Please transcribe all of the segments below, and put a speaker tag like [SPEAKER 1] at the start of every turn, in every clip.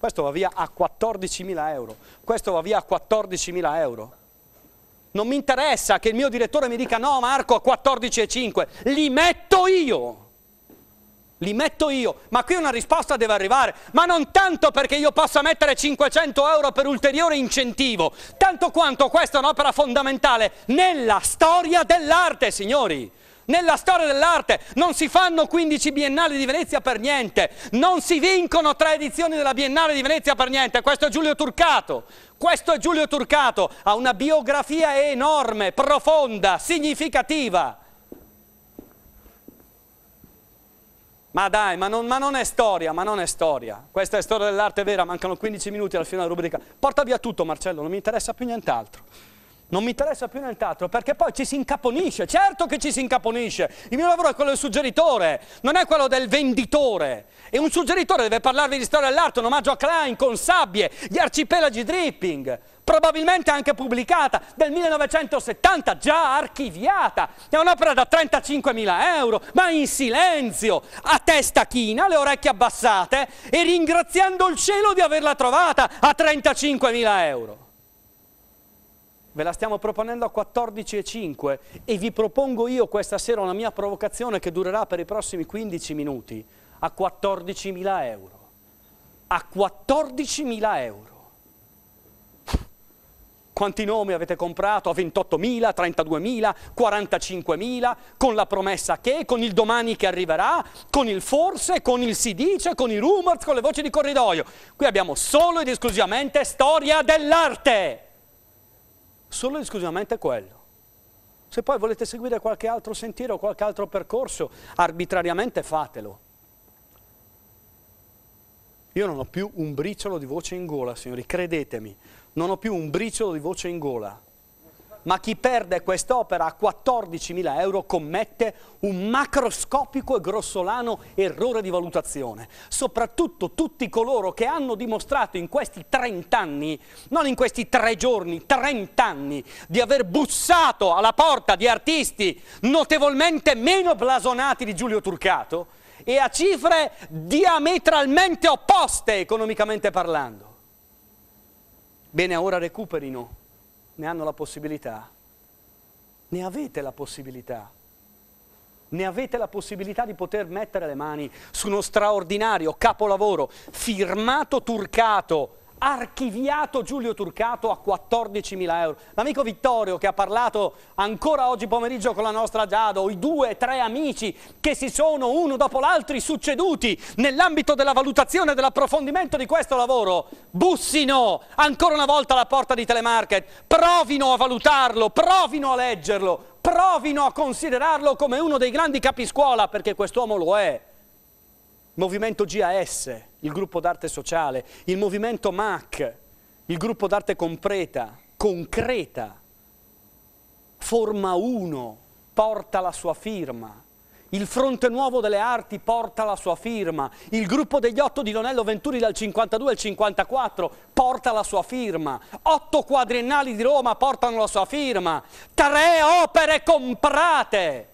[SPEAKER 1] Questo va via a 14.000 euro. Questo va via a 14.000 euro. Non mi interessa che il mio direttore mi dica no Marco a 14,5. Li metto io. Li metto io, ma qui una risposta deve arrivare, ma non tanto perché io possa mettere 500 euro per ulteriore incentivo, tanto quanto questa è un'opera fondamentale nella storia dell'arte, signori nella storia dell'arte. Non si fanno 15 biennali di Venezia per niente, non si vincono tre edizioni della Biennale di Venezia per niente. Questo è Giulio Turcato. Questo è Giulio Turcato, ha una biografia enorme, profonda, significativa. Ma dai, ma non, ma non, è storia, ma non è storia. Questa è storia dell'arte vera, mancano 15 minuti alla fine della rubrica. Porta via tutto Marcello, non mi interessa più nient'altro non mi interessa più nel teatro perché poi ci si incaponisce, certo che ci si incaponisce, il mio lavoro è quello del suggeritore, non è quello del venditore, e un suggeritore deve parlarvi di storia dell'arte, un omaggio a Klein, con sabbie, gli arcipelagi dripping, probabilmente anche pubblicata, del 1970, già archiviata, è un'opera da 35.000 euro, ma in silenzio, a testa china, le orecchie abbassate, e ringraziando il cielo di averla trovata a 35.000 euro ve la stiamo proponendo a 14.05 e vi propongo io questa sera una mia provocazione che durerà per i prossimi 15 minuti a 14.000 euro. A 14.000 euro. Quanti nomi avete comprato? A 28.000, 32.000, 45.000, con la promessa che, con il domani che arriverà, con il forse, con il si dice, con i rumors, con le voci di corridoio. Qui abbiamo solo ed esclusivamente storia dell'arte solo ed esclusivamente quello. Se poi volete seguire qualche altro sentiero, qualche altro percorso, arbitrariamente fatelo. Io non ho più un briciolo di voce in gola, signori, credetemi, non ho più un briciolo di voce in gola ma chi perde quest'opera a 14.000 euro commette un macroscopico e grossolano errore di valutazione. Soprattutto tutti coloro che hanno dimostrato in questi 30 anni, non in questi tre giorni, 30 anni, di aver bussato alla porta di artisti notevolmente meno blasonati di Giulio Turcato e a cifre diametralmente opposte economicamente parlando. Bene, ora recuperino ne hanno la possibilità. Ne avete la possibilità. Ne avete la possibilità di poter mettere le mani su uno straordinario capolavoro firmato Turcato archiviato Giulio Turcato a 14.000 euro. L'amico Vittorio che ha parlato ancora oggi pomeriggio con la nostra Giado, i due, tre amici che si sono uno dopo l'altro succeduti nell'ambito della valutazione e dell'approfondimento di questo lavoro, bussino ancora una volta alla porta di telemarket, provino a valutarlo, provino a leggerlo, provino a considerarlo come uno dei grandi capiscuola, perché quest'uomo lo è. Movimento GAS, il gruppo d'arte sociale, il movimento MAC, il gruppo d'arte completa, concreta, forma 1, porta la sua firma. Il Fronte Nuovo delle Arti porta la sua firma, il gruppo degli otto di Lonello Venturi dal 52 al 54 porta la sua firma, otto quadriennali di Roma portano la sua firma, tre opere comprate,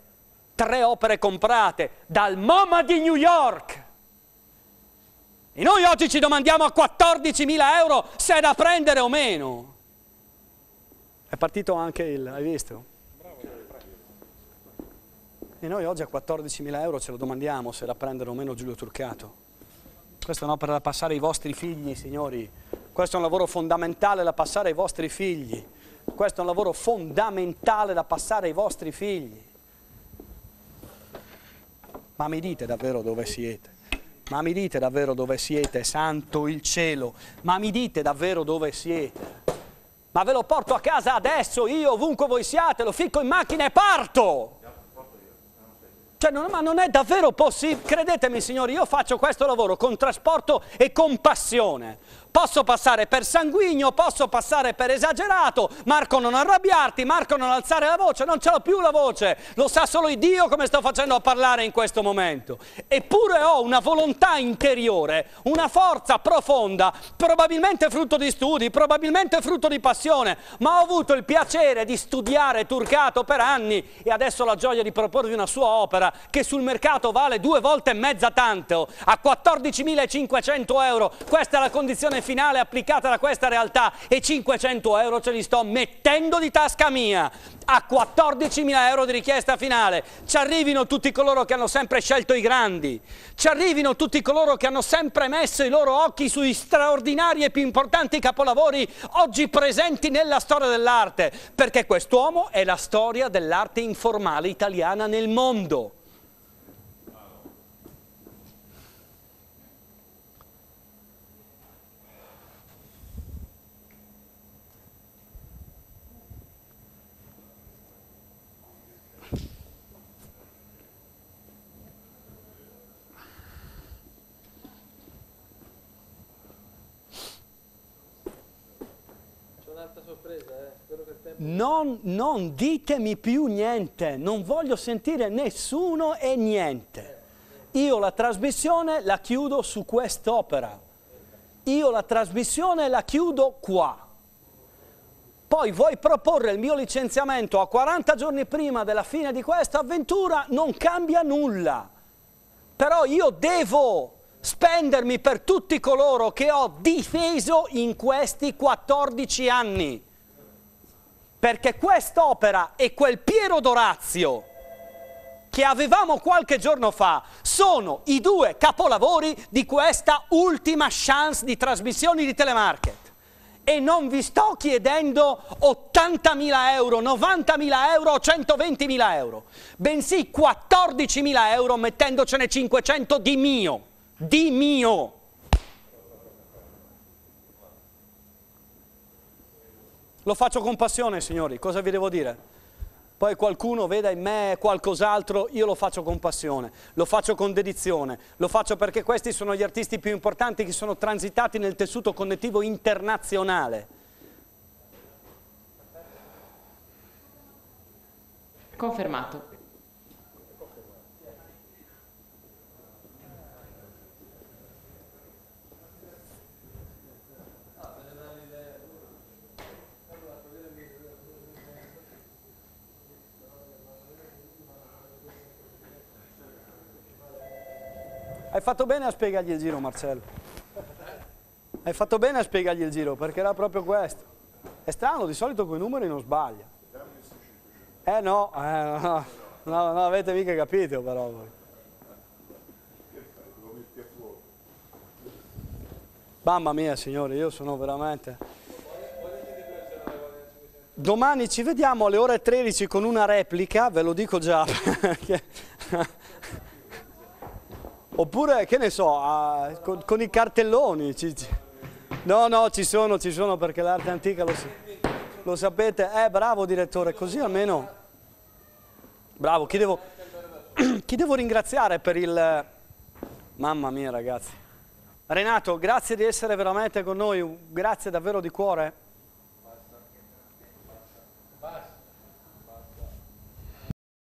[SPEAKER 1] tre opere comprate dal MoMA di New York. E noi oggi ci domandiamo a 14.000 euro se è da prendere o meno. È partito anche il, hai visto? E noi oggi a 14.000 euro ce lo domandiamo se è da prendere o meno Giulio Turcato. Questa è un'opera da passare ai vostri figli, signori. Questo è un lavoro fondamentale da passare ai vostri figli. Questo è un lavoro fondamentale da passare ai vostri figli. Ma mi dite davvero dove siete? ma mi dite davvero dove siete, santo il cielo, ma mi dite davvero dove siete? Ma ve lo porto a casa adesso, io ovunque voi siate, lo ficco in macchina e parto! Cioè, non, ma non è davvero possibile, credetemi signori, io faccio questo lavoro con trasporto e con passione. Posso passare per sanguigno, posso passare per esagerato, Marco non arrabbiarti, Marco non alzare la voce, non ce l'ho più la voce, lo sa solo Dio come sto facendo a parlare in questo momento. Eppure ho una volontà interiore, una forza profonda, probabilmente frutto di studi, probabilmente frutto di passione, ma ho avuto il piacere di studiare Turcato per anni e adesso la gioia di proporvi una sua opera manovra che sul mercato vale due volte e mezza tanto, a 14.500 euro, questa è la condizione finale applicata da questa realtà e 500 euro ce li sto mettendo di tasca mia, a 14.000 euro di richiesta finale, ci arrivino tutti coloro che hanno sempre scelto i grandi, ci arrivino tutti coloro che hanno sempre messo i loro occhi sui straordinari e più importanti capolavori oggi presenti nella storia dell'arte, perché quest'uomo è la storia dell'arte informale italiana nel mondo. Eh, non, non, ditemi più niente, non voglio sentire nessuno e niente. Io la trasmissione la chiudo su quest'opera. Io la trasmissione la chiudo qua. Poi vuoi proporre il mio licenziamento a 40 giorni prima della fine di questa avventura, non cambia nulla. Però io devo spendermi per tutti coloro che ho difeso in questi 14 anni. Perché quest'opera e quel Piero d'Orazio che avevamo qualche giorno fa sono i due capolavori di questa ultima chance di trasmissioni di telemarket. E non vi sto chiedendo 80.000 euro, 90.000 euro o 120.000 euro, bensì 14.000 euro mettendocene 500 di mio di mio. Lo faccio con passione, signori, cosa vi devo dire? Poi qualcuno veda in me qualcos'altro, io lo faccio con passione, lo faccio con dedizione, lo faccio perché questi sono gli artisti più importanti che sono transitati nel tessuto connettivo internazionale. Confermato. Hai fatto bene a spiegargli il giro, Marcello. Hai fatto bene a spiegargli il giro, perché era proprio questo. È strano, di solito con i numeri non sbaglia. Eh no, eh, no, no, non avete mica capito però voi. Mamma mia signore, io sono veramente... Domani ci vediamo alle ore 13 con una replica, ve lo dico già. Oppure, che ne so, a, con, con, i cartelloni. No, no, ci sono, ci sono perché l'arte antica lo, lo, sapete. Eh, bravo direttore, così almeno... Bravo, chi devo, chi devo ringraziare per il... Mamma mia ragazzi. Renato, grazie di essere veramente con noi, grazie davvero di cuore.